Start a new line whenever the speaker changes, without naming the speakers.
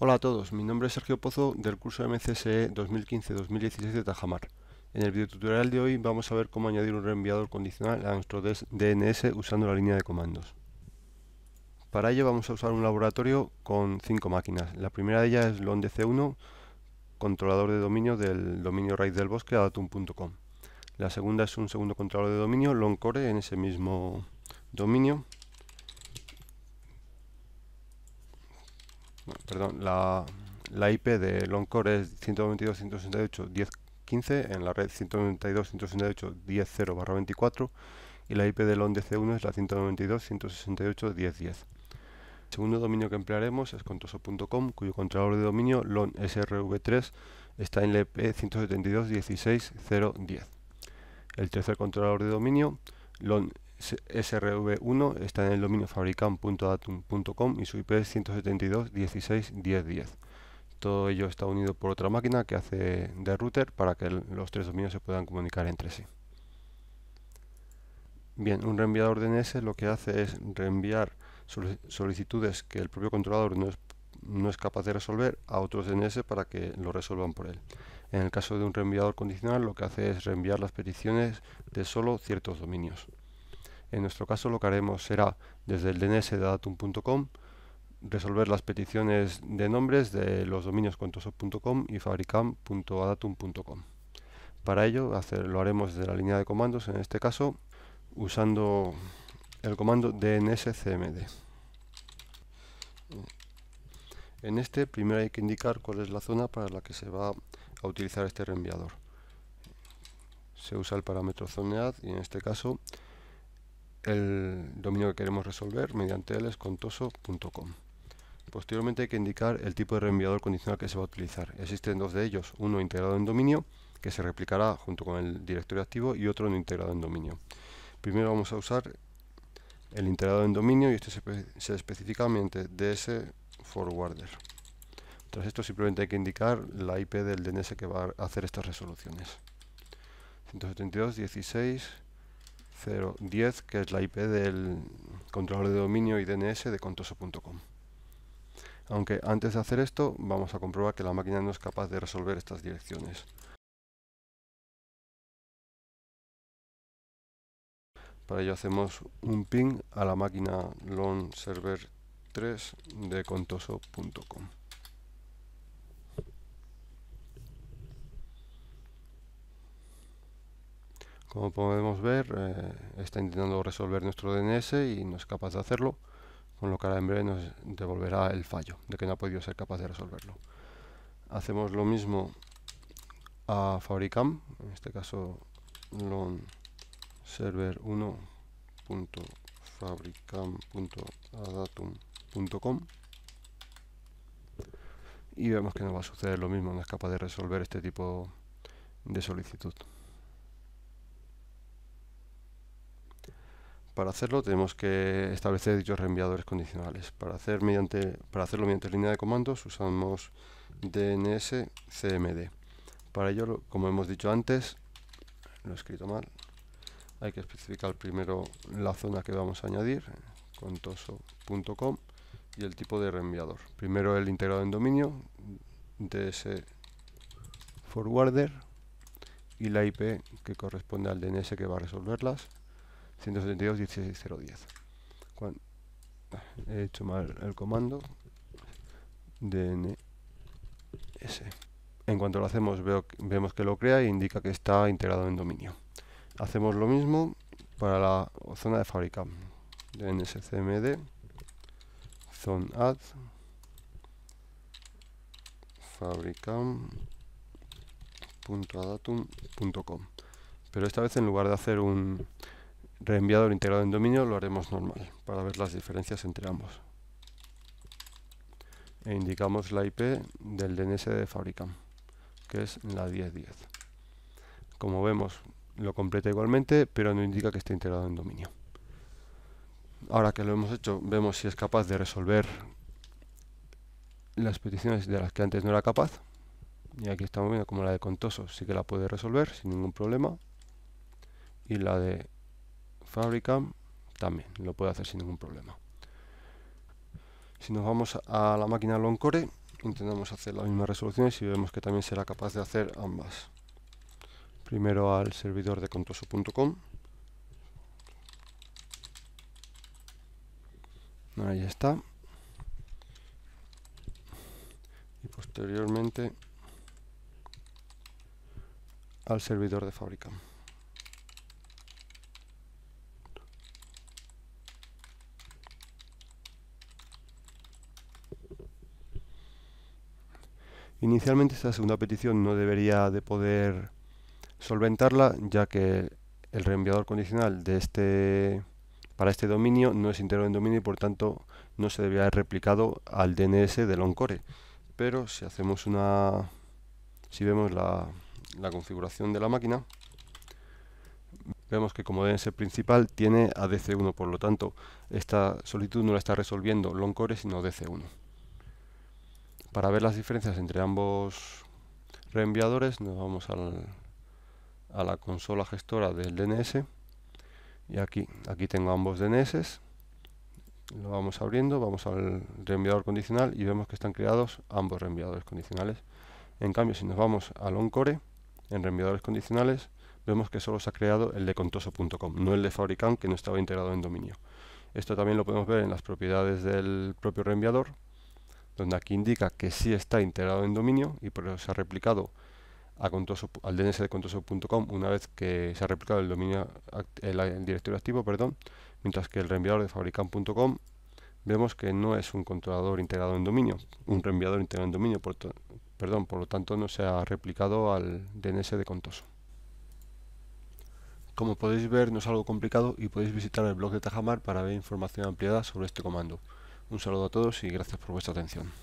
Hola a todos, mi nombre es Sergio Pozo del curso MCSE 2015-2016 de Tajamar. En el tutorial de hoy vamos a ver cómo añadir un reenviador condicional a nuestro DNS usando la línea de comandos. Para ello vamos a usar un laboratorio con cinco máquinas. La primera de ellas es LONDC1, controlador de dominio del dominio RAID del bosque datum.com. La segunda es un segundo controlador de dominio, LONCore, en ese mismo dominio. perdón, la, IP de Longcore es 192.168.10.15 en la red 192.168.10.0/24 y la IP de LONDC1 es la 192.168.10.10. El segundo dominio que emplearemos es contoso.com, cuyo controlador de dominio lonsrv SRV3 está en la IP 172.16.0.10. El tercer controlador de dominio LON SRV1 está en el dominio fabricant.atum.com y su IP es 172 16 Todo ello está unido por otra máquina que hace de router para que los tres dominios se puedan comunicar entre sí. Bien, un reenviador DNS lo que hace es reenviar solicitudes que el propio controlador no es, no es capaz de resolver a otros DNS para que lo resuelvan por él. En el caso de un reenviador condicional, lo que hace es reenviar las peticiones de solo ciertos dominios. En nuestro caso lo que haremos será desde el DNS de datum.com resolver las peticiones de nombres de los dominios contoso.com y fabricam.adatum.com. Para ello lo haremos desde la línea de comandos, en este caso usando el comando dnscmd. En este primero hay que indicar cuál es la zona para la que se va a utilizar este reenviador. Se usa el parámetro zonead y en este caso el dominio que queremos resolver mediante escontoso.com Posteriormente hay que indicar el tipo de reenviador condicional que se va a utilizar. Existen dos de ellos, uno integrado en dominio, que se replicará junto con el directorio activo, y otro no integrado en dominio. Primero vamos a usar el integrado en dominio y este se, especifica mediante DS forwarder. Tras esto simplemente hay que indicar la IP del DNS que va a hacer estas resoluciones. 172.16 010, que es la IP del controlador de dominio y DNS de contoso.com. Aunque antes de hacer esto, vamos a comprobar que la máquina no es capaz de resolver estas direcciones. Para ello hacemos un ping a la máquina longserver 3 de contoso.com. Como podemos ver, eh, está intentando resolver nuestro DNS y no es capaz de hacerlo, con lo que ahora en breve nos devolverá el fallo de que no ha podido ser capaz de resolverlo. Hacemos lo mismo a Fabricam, en este caso long server 1.fabricam.adatum.com y vemos que nos va a suceder lo mismo, no es capaz de resolver este tipo de solicitud. Para hacerlo tenemos que establecer dichos reenviadores condicionales. Para, hacer mediante, para hacerlo mediante línea de comandos usamos DNS CMD. Para ello, como hemos dicho antes, lo he escrito mal, hay que especificar primero la zona que vamos a añadir, contoso.com, y el tipo de reenviador. Primero el integrado en dominio, DS forwarder, y la IP que corresponde al DNS que va a resolverlas, 172.16.0.10 he hecho mal el comando dns en cuanto lo hacemos vemos que lo crea e indica que está integrado en dominio hacemos lo mismo para la zona de fábrica dnscmd zone add fabricam.adatum.com pero esta vez en lugar de hacer un reenviado o integrado en dominio lo haremos normal para ver las diferencias entre ambos e indicamos la IP del DNS de Fabricam que es la 1010 como vemos lo completa igualmente pero no indica que esté integrado en dominio ahora que lo hemos hecho vemos si es capaz de resolver las peticiones de las que antes no era capaz y aquí estamos viendo como la de Contoso sí que la puede resolver sin ningún problema y la de fábrica también lo puede hacer sin ningún problema si nos vamos a la máquina Longcore intentamos hacer las mismas resoluciones y vemos que también será capaz de hacer ambas primero al servidor de contoso.com ahí está y posteriormente al servidor de fábrica Inicialmente esta segunda petición no debería de poder solventarla, ya que el reenviador condicional de este para este dominio no es entero en dominio y por tanto no se debería haber replicado al DNS de Longcore. Pero si hacemos una si vemos la, la configuración de la máquina, vemos que como DNS principal tiene ADC1, por lo tanto esta solicitud no la está resolviendo Longcore sino DC1. Para ver las diferencias entre ambos reenviadores nos vamos a la consola gestora del DNS y aquí, aquí tengo ambos DNS lo vamos abriendo, vamos al reenviador condicional y vemos que están creados ambos reenviadores condicionales en cambio si nos vamos al OnCore en reenviadores condicionales vemos que solo se ha creado el de contoso.com no el de fabricant que no estaba integrado en dominio esto también lo podemos ver en las propiedades del propio reenviador donde aquí indica que sí está integrado en dominio y por eso se ha replicado al DNS de contoso.com una vez que se ha replicado el dominio el, directorio activo, perdón, mientras que el reenviador de fabricant.com vemos que no es un controlador integrado en dominio, un reenviador integrado en dominio, perdón, por lo tanto no se ha replicado al DNS de Contoso. Como podéis ver no es algo complicado y podéis visitar el blog de Tajamar para ver información ampliada sobre este comando. Un saludo a todos y gracias por vuestra atención.